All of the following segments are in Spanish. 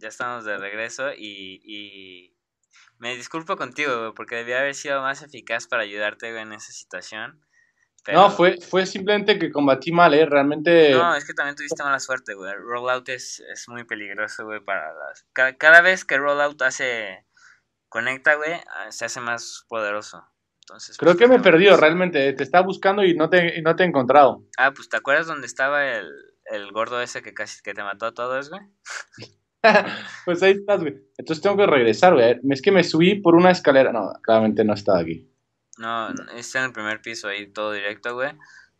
ya estamos de regreso y, me disculpo contigo, güey, porque debía haber sido más eficaz para ayudarte, güey, en esa situación. No, fue, fue simplemente que combatí mal, ¿eh? Realmente... No, es que también tuviste mala suerte, güey. Rollout es, muy peligroso, güey, para las... Cada, vez que Rollout hace... Conecta, güey, ah, se hace más poderoso. Entonces, Creo pues, que me perdió, pues realmente. Eh, te estaba buscando y no te, no te he encontrado. Ah, pues ¿te acuerdas dónde estaba el, el gordo ese que casi que te mató a todos, güey? pues ahí estás, güey. Entonces tengo que regresar, güey. Es que me subí por una escalera. No, claramente no estaba aquí. No, está en el primer piso ahí, todo directo, güey.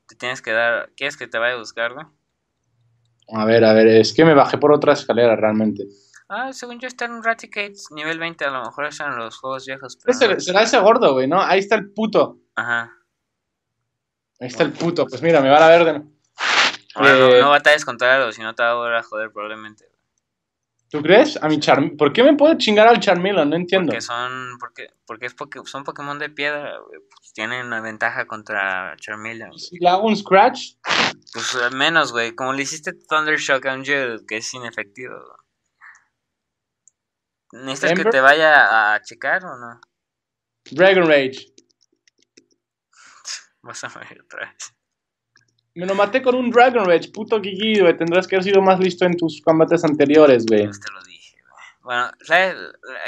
Te tienes que dar. ¿Quieres que te vaya a buscar, güey? A ver, a ver, es que me bajé por otra escalera realmente. Ah, según yo está en Raticates, nivel 20, a lo mejor están los juegos viejos. ¿Ese, Será ese gordo, güey, ¿no? Ahí está el puto. Ajá. Ahí está el puto, pues mira, me van a ver de. no, no eh, a estar algo, si no te va a volver a joder probablemente. ¿Tú crees? A mi ¿Por qué me puedo chingar al Charmeleon? No entiendo. Porque son, porque, porque es porque son Pokémon de piedra, pues tienen una ventaja contra Charmeleon. ¿Si le hago un Scratch? Pues eh, menos, güey. Como le hiciste Thunder Shock a un que es inefectivo. ¿Necesitas que te vaya a checar o no? Dragon Rage. Vas a morir otra vez. Me lo maté con un Dragon Rage, puto Gigi, güey. Tendrás que haber sido más listo en tus combates anteriores, güey. te lo dije, güey. Bueno, ¿sabes?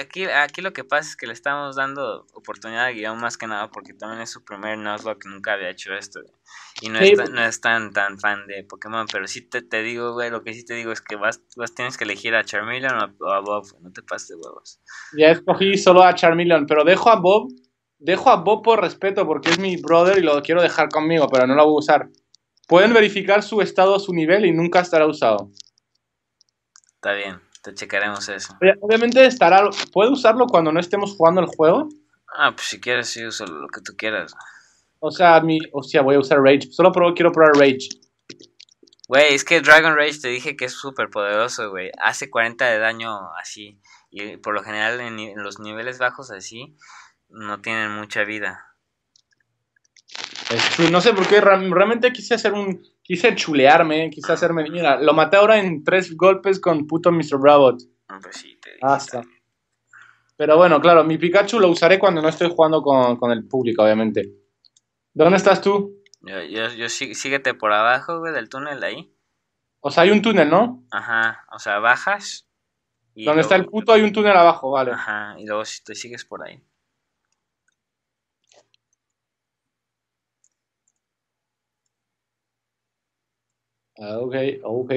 Aquí, aquí lo que pasa es que le estamos dando oportunidad a Guillaume más que nada porque también es su primer Nuzlocke, nunca había hecho esto, Y no, es, pues. tan, fan de Pokémon, pero sí te, digo, güey, lo que sí te digo es que vas, vas tienes que elegir a Charmeleon o a, Bob, no te pases de huevos. Ya escogí solo a Charmeleon, pero dejo a Bob, dejo a Bob por respeto porque es mi brother y lo quiero dejar conmigo, pero no lo voy a usar. Pueden verificar su estado a su nivel y nunca estará usado. Está bien, te checaremos eso. Obviamente estará, puede usarlo cuando no estemos jugando el juego. Ah, pues si quieres sí uso lo que tú quieras. O sea, mi, o sea, voy a usar Rage. Solo quiero probar Rage. Güey, es que Dragon Rage te dije que es súper poderoso, güey. Hace 40 de daño así. Y por lo general en los niveles bajos así no tienen mucha vida. Este, no sé por qué, realmente quise hacer un, quise chulearme, quise ah. hacerme, mira, lo maté ahora en tres golpes con puto Mr. Robot. Ah, pues sí, te Hasta. Ah, Pero bueno, claro, mi Pikachu lo usaré cuando no estoy jugando con, el público, obviamente. ¿Dónde estás tú? Yo, sí, síguete por abajo, del túnel ahí. O sea, hay un túnel, ¿no? Ajá, o sea, bajas. Donde está el puto hay un túnel abajo, vale. Ajá, y luego si te sigues por ahí. Ah, ok, ok.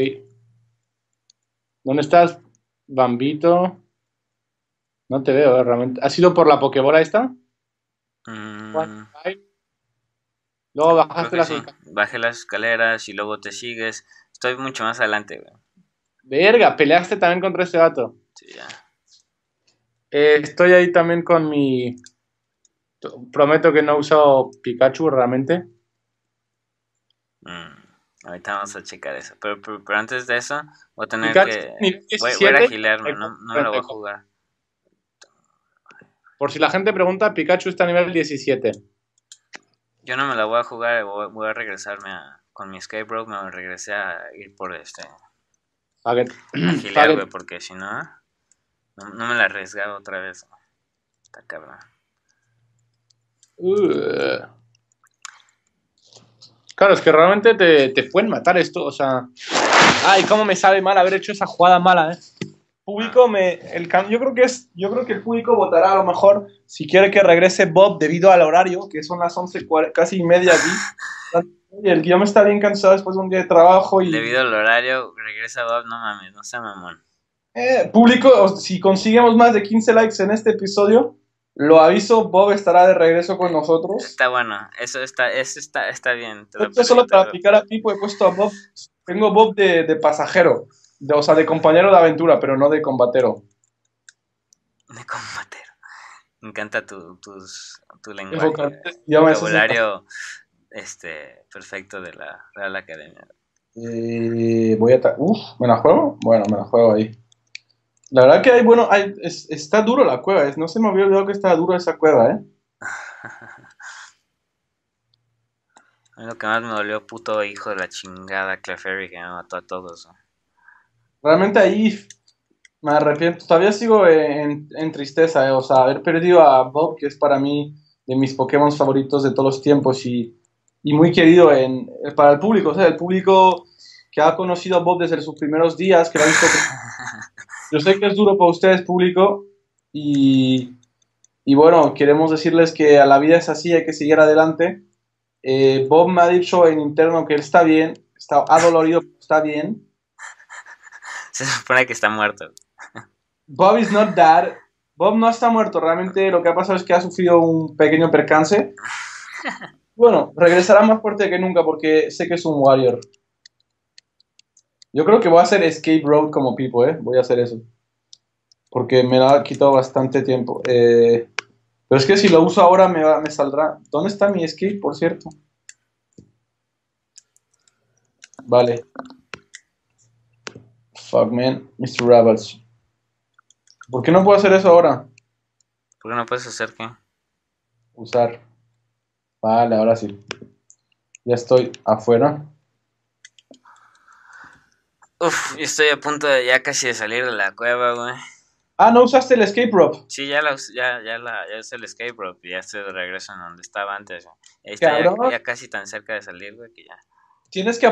¿Dónde estás, Bambito? No te veo, ¿eh? realmente. ¿Ha sido por la Pokébola esta? Mm. Luego bajaste las Bajé las escaleras y luego te sigues. Estoy mucho más adelante, güey. Verga, peleaste también contra ese vato. Sí, ya. Eh, estoy ahí también con mi. Prometo que no he usado Pikachu realmente. Mmm. Ahorita vamos a checar eso. Pero, pero, antes de eso, voy a tener que. voy, a agilarme, no, no me lo voy a jugar. Por si la gente pregunta, Pikachu está a nivel 17. Yo no me la voy a jugar, voy, a regresarme a, con mi escape me regresé a ir por este. A Agilar, porque si no, no, me la arriesgado otra vez. Está cabrón. Uh. Claro, es que realmente te, pueden matar esto, o sea... Ay, cómo me sabe mal haber hecho esa jugada mala, ¿eh? Público me... El, yo, creo que es, yo creo que el público votará a lo mejor si quiere que regrese Bob debido al horario, que son las 11, casi media aquí. Y el guión está bien cansado después de un día de trabajo y... Debido al horario, regresa Bob, no mames, no sea mamón. Eh, público, si conseguimos más de 15 likes en este episodio, lo aviso, Bob estará de regreso con nosotros. Está bueno, eso está, eso está, está bien. solo para picar a pues he puesto a Bob. Tengo Bob de, pasajero, o sea, de compañero de aventura, pero no de combatero. De combatero. Me encanta tu, lenguaje, tu lenguaje. vocabulario este, perfecto de la Real Academia. Eh, voy a. Uf, ¿me la juego? Bueno, me la juego ahí. La verdad que hay, bueno, está duro la cueva. Es, no se me había olvidado que estaba duro esa cueva, ¿eh? A mí lo que más me dolió, puto hijo de la chingada Clefairy que me mató a todos. Realmente ahí me arrepiento. Todavía sigo en, tristeza, ¿eh? o sea, haber perdido a Bob, que es para mí de mis Pokémon favoritos de todos los tiempos y, y muy querido en, para el público. O sea, el público que ha conocido a Bob desde sus primeros días, que lo ha visto yo sé que es duro para ustedes, público, y, y bueno, queremos decirles que a la vida es así, hay que seguir adelante. Eh, Bob me ha dicho en interno que él está bien, está adolorido, pero está bien. Se supone que está muerto. Bob is not dead. Bob no está muerto, realmente lo que ha pasado es que ha sufrido un pequeño percance. Bueno, regresará más fuerte que nunca porque sé que es un warrior. Yo creo que voy a hacer Escape Road como Pipo, ¿eh? Voy a hacer eso. Porque me ha quitado bastante tiempo. Eh, pero es que si lo uso ahora me, me saldrá... ¿Dónde está mi escape, por cierto? Vale. Fuck, man. Mr. Ravage. ¿Por qué no puedo hacer eso ahora? ¿Por qué no puedes hacer qué? Usar. Vale, ahora sí. Ya estoy afuera. Uf, estoy a punto de ya casi de salir de la cueva, güey. Ah, ¿no usaste el escape rope? Sí, ya, la, ya, ya, la, ya usé el escape rope y ya estoy de regreso en donde estaba antes. Ahí está ya, casi tan cerca de salir, güey, que ya. Tienes que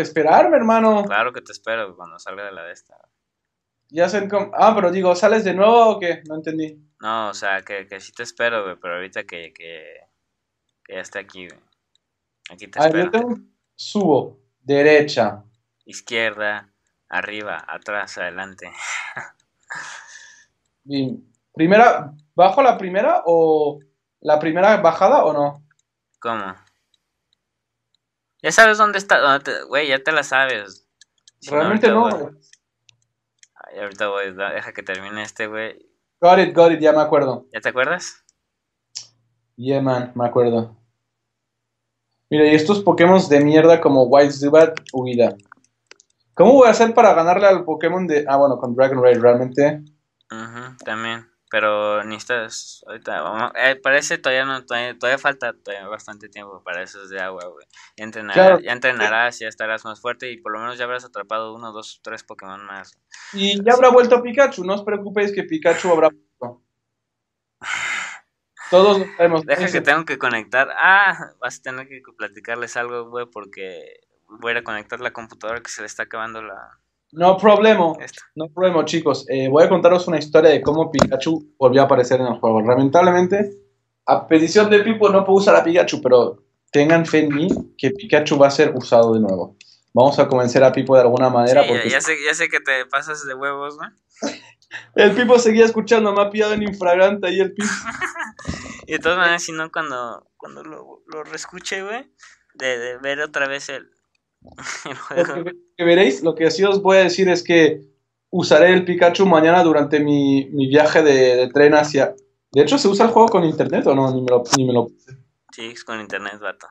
esperarme, hermano. Claro que te espero cuando salga de la de esta. Ya sé Ah, pero digo, ¿sales de nuevo o qué? No entendí. No, o sea, que, que sí te espero, güey, pero ahorita que, que, ya está aquí, güey. Aquí te espero. Subo, derecha, izquierda, arriba, atrás, adelante. ¿Primera, bajo la primera o la primera bajada o no? ¿Cómo? Ya sabes dónde está, güey, ya te la sabes. Realmente no. Ahorita Voy. deja que termine este, güey. Got it, got it, ya me acuerdo. ¿Ya te acuerdas? Yeah, man, me acuerdo. Mira, y estos Pokémon de mierda como White Zubat, huida. ¿Cómo voy a hacer para ganarle al Pokémon de... Ah, bueno, con Dragon Raid realmente. Ajá, también. Pero necesitas... Ahorita vamos... Eh, parece todavía no... Todavía, falta bastante tiempo para esos de agua, güey. Ya, entrenar, entrenarás, ya estarás más fuerte y por lo menos ya habrás atrapado uno, dos, tres Pokémon más. Y ya habrá vuelto Pikachu. No os preocupéis que Pikachu habrá vuelto. Todos lo sabemos. Deja que tengo que conectar. Ah, vas a tener que platicarles algo, güey, porque voy a conectar la computadora que se le está acabando la... No problema, no problema chicos. Eh, voy a contaros una historia de cómo Pikachu volvió a aparecer en el juego. Lamentablemente, a petición de Pipo no puedo usar a Pikachu, pero tengan fe en mí que Pikachu va a ser usado de nuevo. Vamos a convencer a Pipo de alguna manera. porque... ya, sé, que te pasas de huevos, ¿no? el Pipo seguía escuchando, me ha pillado en Infragante ahí el Pipo. y de todas maneras, si no, cuando, cuando lo, lo reescuche, güey, de ver otra vez el, lo que, veréis, lo que sí os voy a decir es que usaré el Pikachu mañana durante mi, viaje de, tren hacia... De hecho, ¿se usa el juego con internet o no? Ni me lo, ni Sí, es con internet, vato.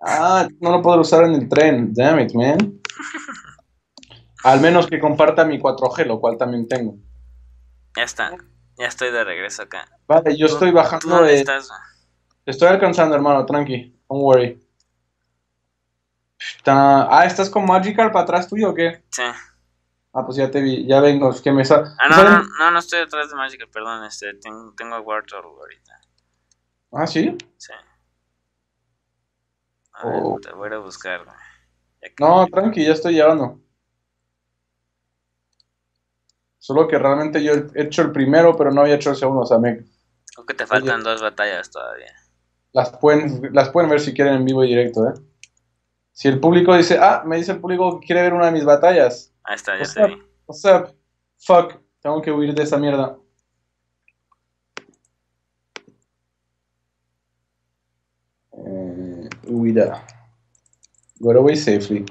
Ah, no lo puedo usar en el tren. Damn it, man. Al menos que comparta mi 4G, lo cual también tengo. Ya está. Ya estoy de regreso acá. Vale, yo estoy bajando de... Estoy alcanzando, hermano, tranqui. Don't worry. Ah, ¿estás con para atrás tuyo o qué? Sí. Ah, pues ya te vi, ya vengo, es que me sale... Ah, no, no, no, estoy atrás de Magical, perdón, este, tengo, tengo a ahorita. ¿Ah, sí? Sí. A ver, oh. te voy a buscar. No, tranqui, ya estoy llegando. Solo que realmente yo he hecho el primero, pero no había hecho el segundo, o sea, me... Creo que te faltan dos batallas todavía. Las pueden, las pueden ver si quieren en vivo y directo, ¿eh? Si el público dice, ah, me dice el público que quiere ver una de mis batallas. Ahí está, ya está. What's up? Fuck, tengo que huir de esa mierda. Eh, huida. Go away safely.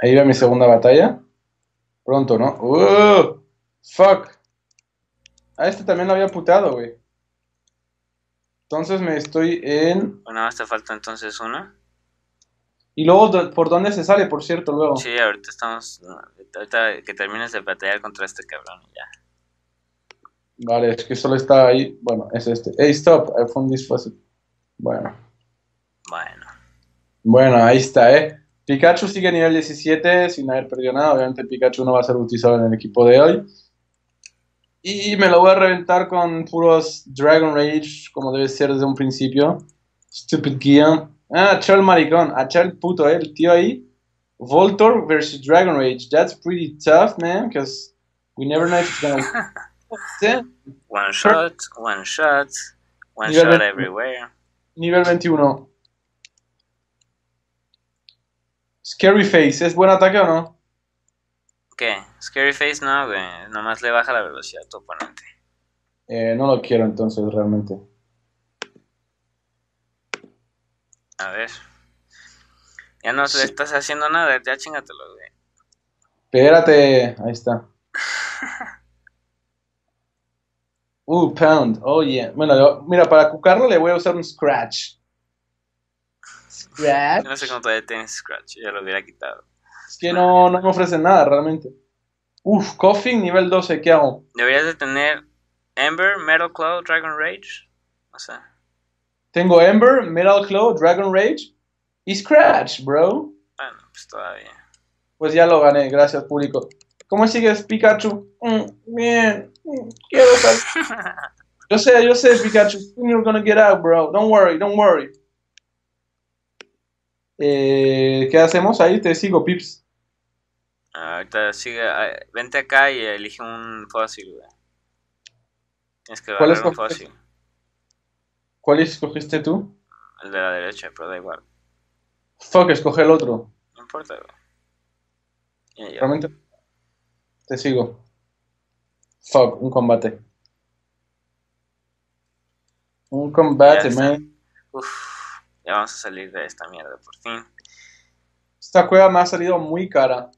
Ahí va mi segunda batalla. Pronto, ¿no? ¡Uh! ¡Fuck! A ah, este también lo había puteado, güey. Entonces me estoy en... Bueno, más falta entonces una. Y luego, ¿por dónde se sale, por cierto, luego? Sí, ahorita estamos... Ahorita que termines de batallar contra este cabrón y ya. Vale, es que solo está ahí. Bueno, es este. Hey, stop, I found this Bueno. Bueno. Bueno, ahí está, ¿eh? Pikachu sigue a nivel 17 sin haber perdido nada. Obviamente Pikachu no va a ser utilizado en el equipo de hoy. Y me lo voy a reventar con puros Dragon Rage, como debe ser desde un principio. Stupid Guion. Ah, el Maricón. A ah, el puto, eh, el tío ahí. Voltor versus Dragon Rage. That's pretty tough, man, because we never know if it's gonna. One shot, one shot, one shot everywhere. Nivel 21. Scary Face, ¿es buen ataque o no? ¿Qué? Scary Face no, güey. Nomás le baja la velocidad a tu oponente. Eh, no lo quiero entonces, realmente. A ver. Ya no sí. le estás haciendo nada, ya chingatelo, güey. Espérate, ahí está. uh, pound, oh yeah. Bueno, mira, para cucarlo le voy a usar un scratch. Scratch. No sé cómo todavía tienes scratch, ya lo hubiera quitado. Es que no, me ofrecen nada realmente. Uf, Coffin nivel 12, ¿qué hago? Deberías de tener Ember, Metal Claw, Dragon Rage. O sea. Tengo Ember, Metal Claw, Dragon Rage y Scratch, bro. Bueno, pues todavía. Pues ya lo gané, gracias público. ¿Cómo sigues, Pikachu? Mm, bien, mm, quiero salir. yo sé, yo sé, Pikachu. You're gonna get out, bro. Don't worry, don't worry. Eh, ¿Qué hacemos? Ahí te sigo, Pips. Ahorita sigue. Ah, vente acá y elige un fósil, Tienes que ¿Cuál un fósil. ¿Cuál escogiste tú? El de la derecha, pero da igual. Fuck, escoge el otro. No importa, Realmente. Te sigo. Fuck, un combate. Un combate, man. Uf, ya vamos a salir de esta mierda por fin. Esta cueva me ha salido muy cara.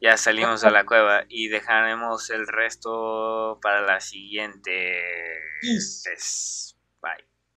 Ya salimos a la cueva y dejaremos el resto para la siguiente.